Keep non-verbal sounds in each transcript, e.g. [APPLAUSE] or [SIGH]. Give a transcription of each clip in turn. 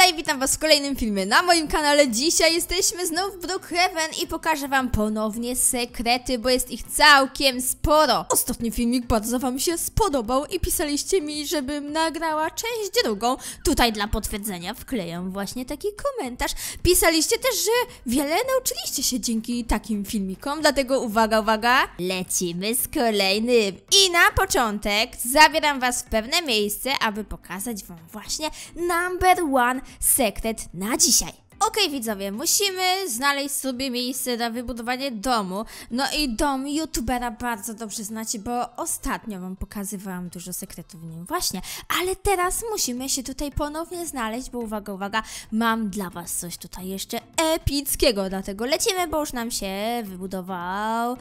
Ella i witam was w kolejnym filmie na moim kanale. Dzisiaj jesteśmy znów w Brookhaven i pokażę wam ponownie sekrety, bo jest ich całkiem sporo. Ostatni filmik bardzo wam się spodobał i pisaliście mi, żebym nagrała część drugą. Tutaj dla potwierdzenia wkleję właśnie taki komentarz. Pisaliście też, że wiele nauczyliście się dzięki takim filmikom, dlatego uwaga, uwaga, lecimy z kolejnym. I na początek zabieram was w pewne miejsce, aby pokazać wam właśnie number one sekret na dzisiaj. Okej okay, widzowie, musimy znaleźć sobie miejsce na wybudowanie domu. No i dom youtubera bardzo dobrze znacie, bo ostatnio wam pokazywałam dużo sekretów w nim właśnie. Ale teraz musimy się tutaj ponownie znaleźć, bo uwaga, uwaga, mam dla was coś tutaj jeszcze epickiego, dlatego lecimy, bo już nam się wybudował.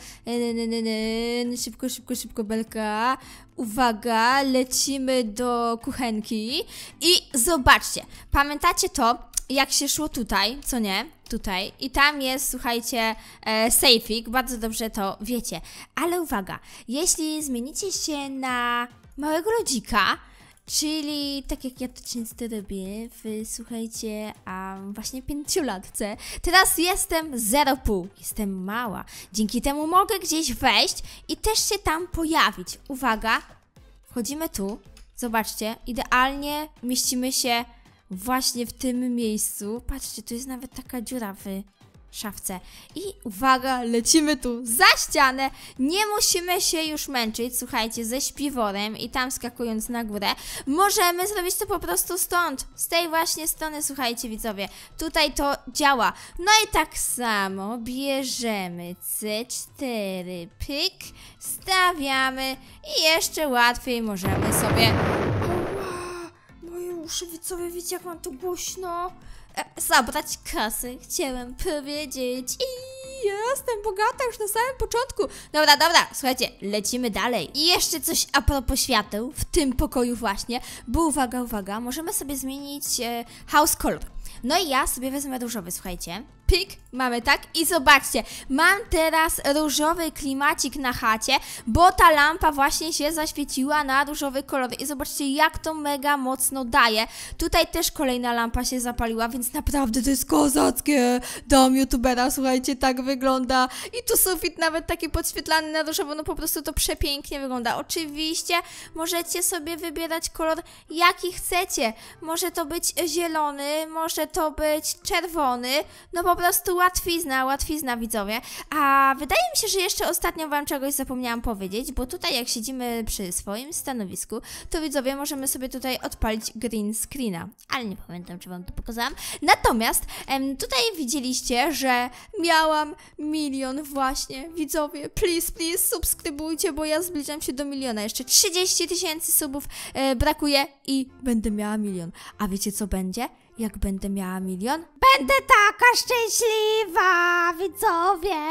Szybko, szybko, szybko, belka. Uwaga, lecimy do kuchenki i zobaczcie, pamiętacie to, jak się szło tutaj, co nie? Tutaj. I tam jest, słuchajcie, e, safeik, bardzo dobrze to wiecie. Ale uwaga, jeśli zmienicie się na małego lodzika, Czyli tak jak ja to często robię, wysłuchajcie, a właśnie pięciolatce, teraz jestem 0,5, jestem mała. Dzięki temu mogę gdzieś wejść i też się tam pojawić. Uwaga, wchodzimy tu, zobaczcie, idealnie mieścimy się właśnie w tym miejscu. Patrzcie, tu jest nawet taka dziura w szafce. I uwaga, lecimy tu za ścianę. Nie musimy się już męczyć, słuchajcie, ze śpiworem i tam skakując na górę. Możemy zrobić to po prostu stąd, z tej właśnie strony, słuchajcie widzowie. Tutaj to działa. No i tak samo bierzemy C4, pyk, stawiamy i jeszcze łatwiej możemy sobie... Moje uszy, widzowie, wiecie jak mam to głośno? E, zabrać kasy, chciałem powiedzieć. I jestem bogata już na samym początku. Dobra, dobra, słuchajcie, lecimy dalej. I jeszcze coś a propos świateł w tym pokoju właśnie, bo uwaga, uwaga, możemy sobie zmienić e, house color. No i ja sobie wezmę różowy, słuchajcie. Pik, mamy tak i zobaczcie, mam teraz różowy klimacik na chacie, bo ta lampa właśnie się zaświeciła na różowy kolor i zobaczcie jak to mega mocno daje. Tutaj też kolejna lampa się zapaliła, więc naprawdę to jest kozackie, dom youtubera, słuchajcie, tak wygląda i tu sufit nawet taki podświetlany na różowo, no po prostu to przepięknie wygląda. Oczywiście możecie sobie wybierać kolor jaki chcecie, może to być zielony, może to być czerwony, no po prostu łatwizna, łatwizna widzowie. A wydaje mi się, że jeszcze ostatnio wam czegoś zapomniałam powiedzieć, bo tutaj jak siedzimy przy swoim stanowisku, to widzowie możemy sobie tutaj odpalić green screena. Ale nie pamiętam, czy wam to pokazałam. Natomiast em, tutaj widzieliście, że miałam milion właśnie. Widzowie, please, please subskrybujcie, bo ja zbliżam się do miliona. Jeszcze 30 tysięcy subów e, brakuje i będę miała milion. A wiecie co będzie? jak będę miała milion? Będę taka szczęśliwa, widzowie!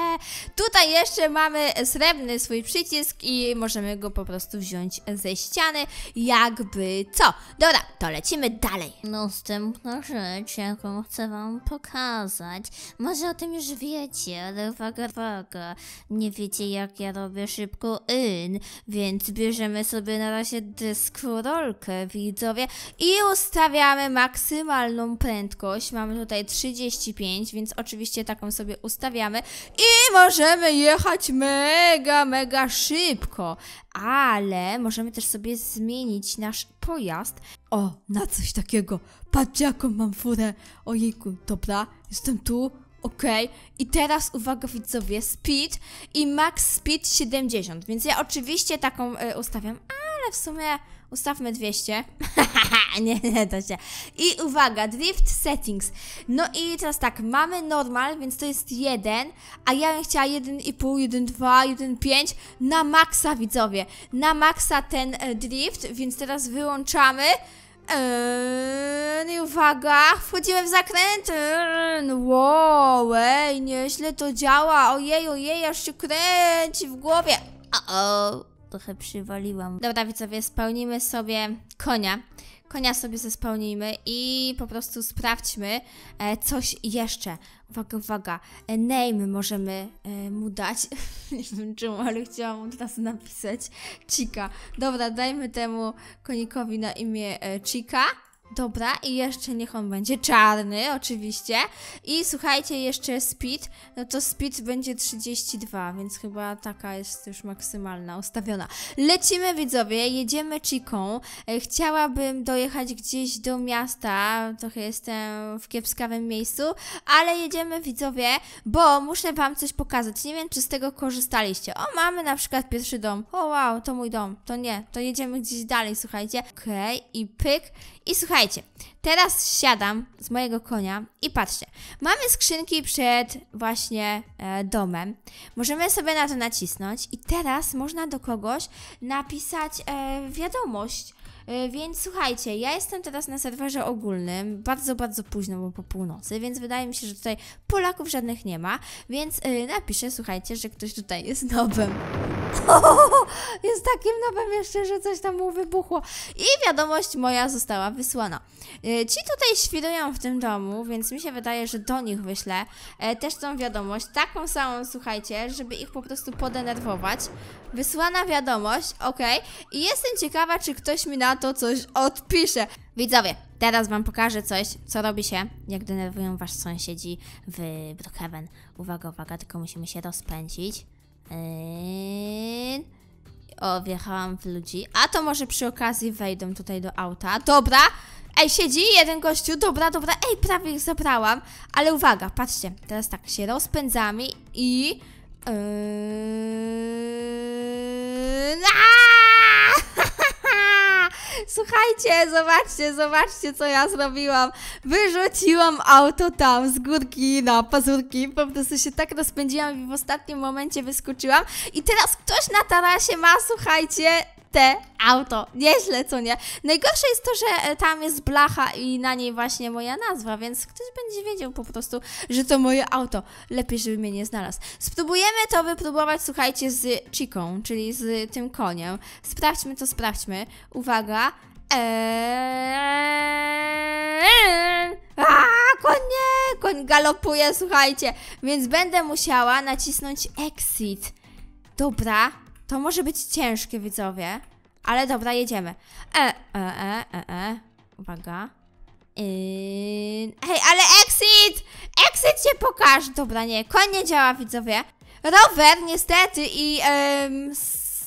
Tutaj jeszcze mamy srebrny swój przycisk i możemy go po prostu wziąć ze ściany, jakby co. Dobra, to lecimy dalej. Następna rzecz, jaką chcę wam pokazać, może o tym już wiecie, ale uwaga, uwaga, nie wiecie jak ja robię szybko in, więc bierzemy sobie na razie dyskurolkę, widzowie, i ustawiamy maksymalną maksymalną prędkość. Mamy tutaj 35, więc oczywiście taką sobie ustawiamy. I możemy jechać mega, mega szybko. Ale możemy też sobie zmienić nasz pojazd. O, na coś takiego. Patrz jaką mam furę. Ojejku, dobra, jestem tu. OK, i teraz uwaga widzowie, speed i max speed 70, więc ja oczywiście taką y, ustawiam, ale w sumie Ustawmy 200. [LAUGHS] nie, nie to się. I uwaga, drift settings. No i teraz tak, mamy normal, więc to jest 1, a ja bym chciała 1,5, 1,2, 1,5 na maksa widzowie. Na maksa ten e, drift, więc teraz wyłączamy. Eee, i uwaga, wchodzimy w zakręt. Eee, wow, ej, nieźle to działa. Ojej, ojej, aż się kręci w głowie. Uh -oh trochę przywaliłam. Dobra widzowie, spełnimy sobie konia. Konia sobie zespełnijmy i po prostu sprawdźmy e, coś jeszcze. Uwaga, uwaga. E, name możemy e, mu dać. [LAUGHS] Nie wiem czemu, ale chciałam mu teraz napisać Chika. Dobra, dajmy temu konikowi na imię e, Dobra, i jeszcze niech on będzie czarny, oczywiście. I słuchajcie, jeszcze speed, no to speed będzie 32, więc chyba taka jest już maksymalna, ustawiona. Lecimy widzowie, jedziemy Chiką. E, chciałabym dojechać gdzieś do miasta, trochę jestem w kiepskawym miejscu, ale jedziemy widzowie, bo muszę wam coś pokazać. Nie wiem, czy z tego korzystaliście. O, mamy na przykład pierwszy dom. O wow, to mój dom. To nie, to jedziemy gdzieś dalej, słuchajcie. Okej, okay, i pyk. I słuchajcie, Słuchajcie, teraz siadam z mojego konia i patrzcie, mamy skrzynki przed właśnie e, domem. Możemy sobie na to nacisnąć i teraz można do kogoś napisać e, wiadomość. E, więc słuchajcie, ja jestem teraz na serwerze ogólnym, bardzo, bardzo późno, bo po północy, więc wydaje mi się, że tutaj Polaków żadnych nie ma, więc e, napiszę, słuchajcie, że ktoś tutaj jest nowym. [LAUGHS] jest takim nowym jeszcze, że coś tam mu wybuchło. I wiadomość moja została wysłana. E, ci tutaj świdują w tym domu, więc mi się wydaje, że do nich wyślę e, też tą wiadomość, taką samą, słuchajcie, żeby ich po prostu podenerwować. Wysłana wiadomość, ok. I jestem ciekawa, czy ktoś mi na to coś odpisze. Widzowie, teraz wam pokażę coś, co robi się, jak denerwują wasz sąsiedzi w Brookhaven. Uwaga, uwaga, tylko musimy się rozpędzić. Eee... O, wjechałam w ludzi. A to może przy okazji wejdą tutaj do auta. Dobra! Ej, siedzi jeden gościu, dobra, dobra, ej, prawie ich zabrałam. Ale uwaga, patrzcie, teraz tak, się rozpędzamy i... Yy... Słuchajcie, zobaczcie, zobaczcie, co ja zrobiłam. Wyrzuciłam auto tam z górki na pazurki. Po prostu się tak rozpędziłam i w ostatnim momencie wyskoczyłam. I teraz ktoś na tarasie ma, słuchajcie, te auto. Nieźle, co nie? Najgorsze jest to, że e, tam jest blacha i na niej właśnie moja nazwa, więc ktoś będzie wiedział po prostu, że to moje auto. Lepiej, żeby mnie nie znalazł. Spróbujemy to wypróbować, słuchajcie, z Chiką, czyli z tym koniem. Sprawdźmy to, sprawdźmy. Uwaga. Eee... koń konie! Koń galopuje, słuchajcie. Więc będę musiała nacisnąć exit. Dobra, to może być ciężkie, widzowie. Ale dobra, jedziemy. E, e, e, e, e. Uwaga. Yy... Hej, ale exit! Exit się pokaże! Dobra, nie, koń nie działa, widzowie. Rower niestety i yy,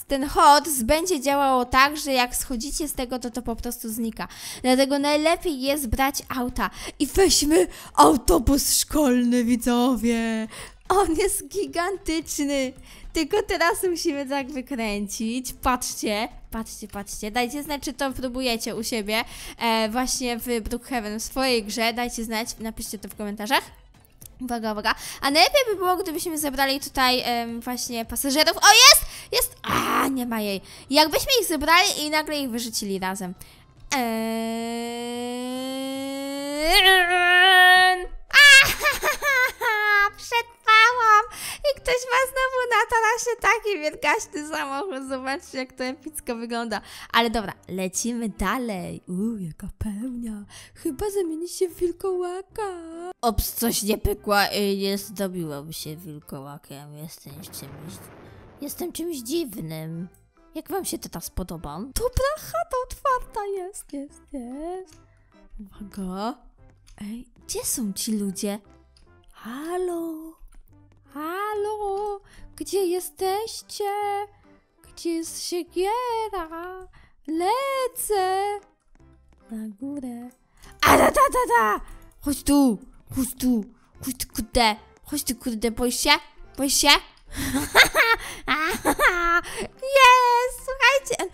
ten hot będzie działało tak, że jak schodzicie z tego, to to po prostu znika. Dlatego najlepiej jest brać auta. I weźmy autobus szkolny, widzowie! On jest gigantyczny. Tylko teraz musimy tak wykręcić. Patrzcie, patrzcie, patrzcie. Dajcie znać, czy to próbujecie u siebie e, właśnie w Brookhaven, w swojej grze. Dajcie znać, napiszcie to w komentarzach. Uwaga, uwaga. A najlepiej by było, gdybyśmy zebrali tutaj właśnie pasażerów. O, jest! Jest! A, nie ma jej. Jakbyśmy ich zebrali i nagle ich wyrzucili razem. Eee... I ktoś ma znowu na tarasie taki wielkaśny samochód. Zobaczcie, jak to epicko wygląda. Ale dobra, lecimy dalej. Uuu, jaka pełnia. Chyba zamieni się w wilkołaka. Ops, coś nie pykła i y, nie zdobiłam się wilkołakiem. Jestem czymś... Jestem czymś dziwnym. Jak wam się teraz tak spodoba? Dobra, chata otwarta jest, jest, jest. Uwaga. Ej, gdzie są ci ludzie? Halo? Halo, gdzie jesteście? Gdzie jest Siegiera? Lecę! Na górę. A da da da da! Chodź tu! Chodź tu! Chodź tu kurde! Chodź tu kurde, boisz się? Boisz się? [LAUGHS] Jest! Słuchajcie!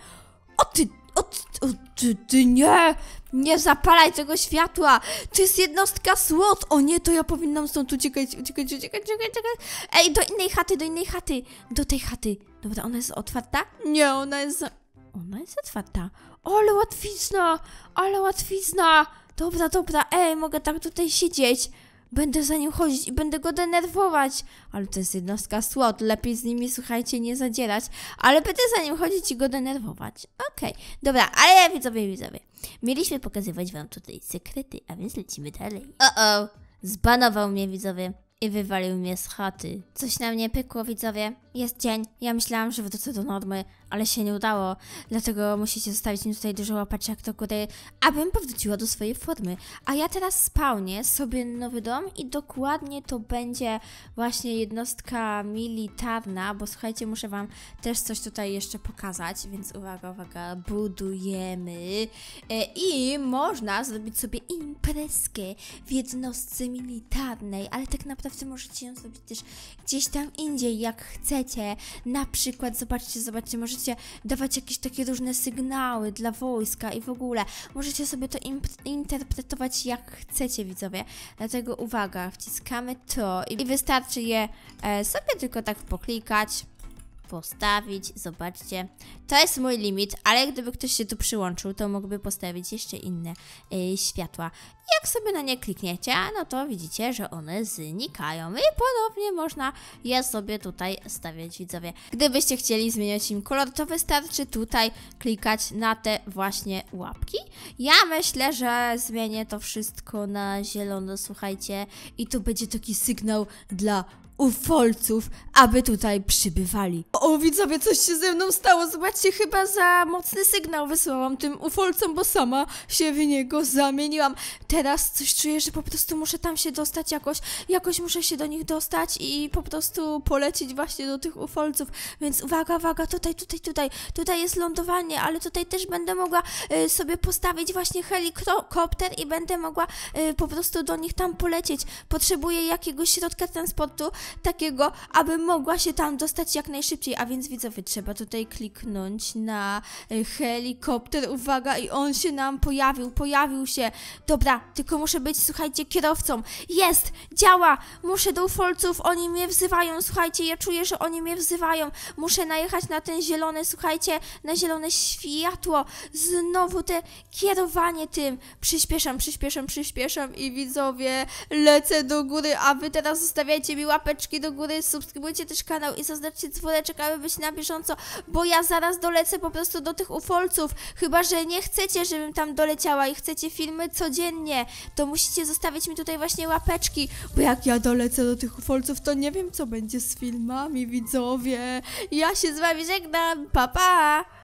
O ty, o ty, o ty, ty nie! Nie zapalaj tego światła! To jest jednostka złot. O nie, to ja powinnam stąd uciekać, uciekać, uciekać, uciekać, uciekać! Ej, do innej chaty, do innej chaty! Do tej chaty! Dobra, ona jest otwarta? Nie, ona jest... Ona jest otwarta. Ale łatwizna! Ale łatwizna! Dobra, dobra, ej, mogę tam tutaj siedzieć. Będę za nim chodzić i będę go denerwować. Ale to jest jednostka SWOT. Lepiej z nimi, słuchajcie, nie zadzierać. Ale będę za nim chodzić i go denerwować. Okej, okay. dobra, ale widzowie, widzowie. Mieliśmy pokazywać wam tutaj sekrety, a więc lecimy dalej. O, -o zbanował mnie widzowie i wywalił mnie z chaty. Coś na mnie pykło, widzowie. Jest dzień. Ja myślałam, że wrócę do normy, ale się nie udało. Dlatego musicie zostawić mi tutaj dużo łapaczek do góry, abym powróciła do swojej formy. A ja teraz spawnię sobie nowy dom i dokładnie to będzie właśnie jednostka militarna, bo słuchajcie, muszę wam też coś tutaj jeszcze pokazać, więc uwaga, uwaga, budujemy. E, I można zrobić sobie imprezkę w jednostce militarnej, ale tak naprawdę naprawdę możecie ją zrobić też gdzieś tam indziej, jak chcecie. Na przykład, zobaczcie, zobaczcie, możecie dawać jakieś takie różne sygnały dla wojska i w ogóle. Możecie sobie to interpretować jak chcecie, widzowie. Dlatego uwaga, wciskamy to i wystarczy je e, sobie tylko tak poklikać postawić, zobaczcie. To jest mój limit, ale gdyby ktoś się tu przyłączył, to mógłby postawić jeszcze inne e, światła. Jak sobie na nie klikniecie, no to widzicie, że one znikają i ponownie można je sobie tutaj stawiać, widzowie. Gdybyście chcieli zmieniać im kolor, to wystarczy tutaj klikać na te właśnie łapki. Ja myślę, że zmienię to wszystko na zielono, słuchajcie, i to będzie taki sygnał dla ufolców, aby tutaj przybywali. O, widzowie, coś się ze mną stało. Zobaczcie, chyba za mocny sygnał wysłałam tym ufolcom, bo sama się w niego zamieniłam. Teraz coś czuję, że po prostu muszę tam się dostać jakoś. Jakoś muszę się do nich dostać i po prostu polecić właśnie do tych ufolców. Więc uwaga, uwaga, tutaj, tutaj, tutaj. Tutaj jest lądowanie, ale tutaj też będę mogła y, sobie postawić właśnie helikopter i będę mogła y, po prostu do nich tam polecieć. Potrzebuję jakiegoś środka transportu, takiego, aby mogła się tam dostać jak najszybciej. A więc widzowie, trzeba tutaj kliknąć na helikopter. Uwaga, i on się nam pojawił, pojawił się. Dobra, tylko muszę być, słuchajcie, kierowcą. Jest! Działa! Muszę do ufolców, oni mnie wzywają, słuchajcie, ja czuję, że oni mnie wzywają. Muszę najechać na ten zielony, słuchajcie, na zielone światło. Znowu te kierowanie tym. Przyspieszam, przyspieszam, przyspieszam i widzowie, lecę do góry, a wy teraz zostawiajcie mi łapę łapeczki do góry, subskrybujcie też kanał i zaznaczcie dzwoneczek, aby być na bieżąco, bo ja zaraz dolecę po prostu do tych ufolców, chyba, że nie chcecie, żebym tam doleciała i chcecie filmy codziennie, to musicie zostawić mi tutaj właśnie łapeczki, bo jak ja dolecę do tych ufolców, to nie wiem, co będzie z filmami, widzowie. Ja się z wami żegnam, pa pa!